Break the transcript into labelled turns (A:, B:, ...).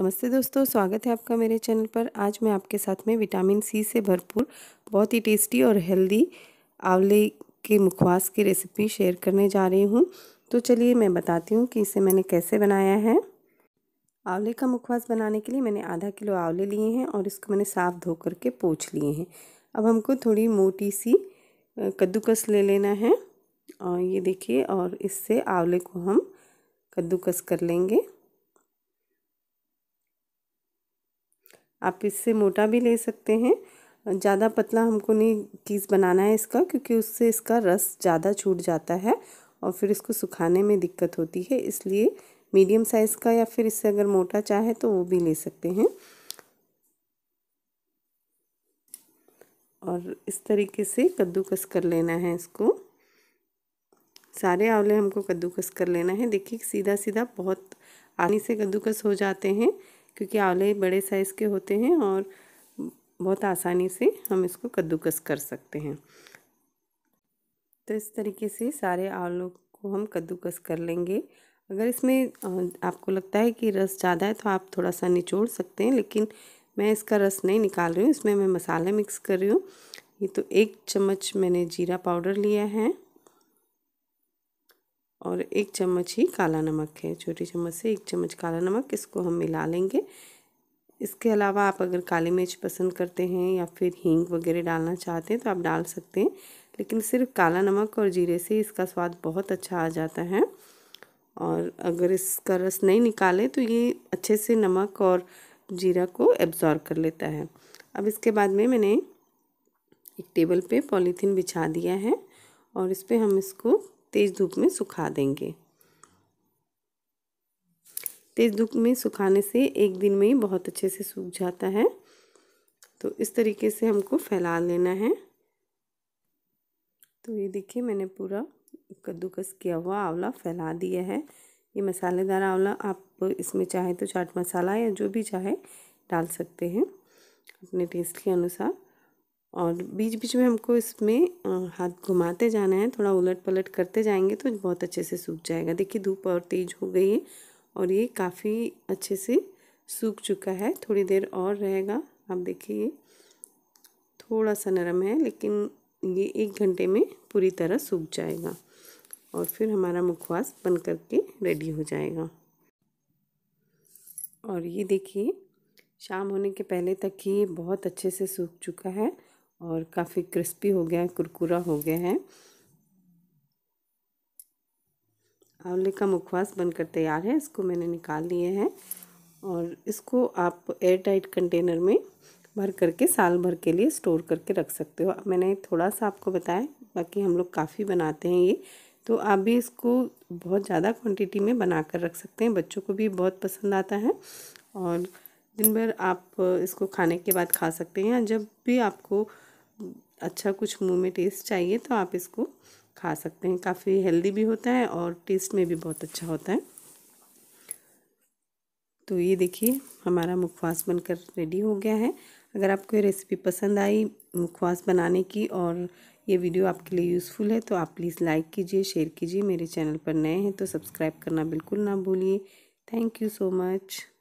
A: नमस्ते दोस्तों स्वागत है आपका मेरे चैनल पर आज मैं आपके साथ में विटामिन सी से भरपूर बहुत ही टेस्टी और हेल्दी आंवले के मुखवास की रेसिपी शेयर करने जा रही हूँ तो चलिए मैं बताती हूँ कि इसे मैंने कैसे बनाया है आंवले का मुखवास बनाने के लिए मैंने आधा किलो आंवले लिए हैं और इसको मैंने साफ़ धो कर के पोछ लिए हैं अब हमको थोड़ी मोटी सी कद्दूकस ले लेना है और ये देखिए और इससे आंवले को हम कद्दूकस कर लेंगे आप इससे मोटा भी ले सकते हैं ज़्यादा पतला हमको नहीं चीज़ बनाना है इसका क्योंकि उससे इसका रस ज़्यादा छूट जाता है और फिर इसको सुखाने में दिक्कत होती है इसलिए मीडियम साइज़ का या फिर इससे अगर मोटा चाहे तो वो भी ले सकते हैं और इस तरीके से कद्दूकस कर लेना है इसको सारे आंवले हमको कद्दूकस कर लेना है देखिए सीधा सीधा बहुत आसानी से कद्दूकस हो जाते हैं क्योंकि आंवले बड़े साइज़ के होते हैं और बहुत आसानी से हम इसको कद्दूकस कर सकते हैं तो इस तरीके से सारे आंवलों को हम कद्दूकस कर लेंगे अगर इसमें आपको लगता है कि रस ज़्यादा है तो आप थोड़ा सा निचोड़ सकते हैं लेकिन मैं इसका रस नहीं निकाल रही हूँ इसमें मैं मसाले मिक्स कर रही हूँ ये तो एक चम्मच मैंने जीरा पाउडर लिया है और एक चम्मच ही काला नमक है छोटी चम्मच से एक चम्मच काला नमक इसको हम मिला लेंगे इसके अलावा आप अगर काली मिर्च पसंद करते हैं या फिर हींग वगैरह डालना चाहते हैं तो आप डाल सकते हैं लेकिन सिर्फ काला नमक और जीरे से इसका स्वाद बहुत अच्छा आ जाता है और अगर इसका रस नहीं निकाले तो ये अच्छे से नमक और जीरा को एब्जॉर्व कर लेता है अब इसके बाद में मैंने एक टेबल पे पॉलीथीन बिछा दिया है और इस पर हम इसको तेज़ धूप में सुखा देंगे तेज़ धूप में सुखाने से एक दिन में ही बहुत अच्छे से सूख जाता है तो इस तरीके से हमको फैला लेना है तो ये देखिए मैंने पूरा कद्दूकस किया हुआ आंवला फैला दिया है ये मसालेदार आंवला आप इसमें चाहे तो चाट मसाला या जो भी चाहे डाल सकते हैं अपने टेस्ट के अनुसार और बीच बीच में हमको इसमें हाथ घुमाते जाना है थोड़ा उलट पलट करते जाएंगे तो बहुत अच्छे से सूख जाएगा देखिए धूप और तेज़ हो गई है और ये काफ़ी अच्छे से सूख चुका है थोड़ी देर और रहेगा आप देखिए ये थोड़ा सा नरम है लेकिन ये एक घंटे में पूरी तरह सूख जाएगा और फिर हमारा मुखवास बन करके रेडी हो जाएगा और ये देखिए शाम होने के पहले तक ही ये बहुत अच्छे से सूख चुका है और काफ़ी क्रिस्पी हो गया है कुरकुरा हो गया है आंवले का मुखवास बनकर तैयार है इसको मैंने निकाल लिए हैं और इसको आप एयर टाइट कंटेनर में भर करके साल भर के लिए स्टोर करके रख सकते हो मैंने थोड़ा सा आपको बताया बाकी हम लोग काफ़ी बनाते हैं ये तो आप भी इसको बहुत ज़्यादा क्वांटिटी में बना कर रख सकते हैं बच्चों को भी बहुत पसंद आता है और दिन भर आप इसको खाने के बाद खा सकते हैं जब भी आपको अच्छा कुछ मुंह में टेस्ट चाहिए तो आप इसको खा सकते हैं काफ़ी हेल्दी भी होता है और टेस्ट में भी बहुत अच्छा होता है तो ये देखिए हमारा मुखवास बनकर रेडी हो गया है अगर आपको ये रेसिपी पसंद आई मुखवास बनाने की और ये वीडियो आपके लिए यूज़फुल है तो आप प्लीज़ लाइक कीजिए शेयर कीजिए मेरे चैनल पर नए हैं तो सब्सक्राइब करना बिल्कुल ना भूलिए थैंक यू सो मच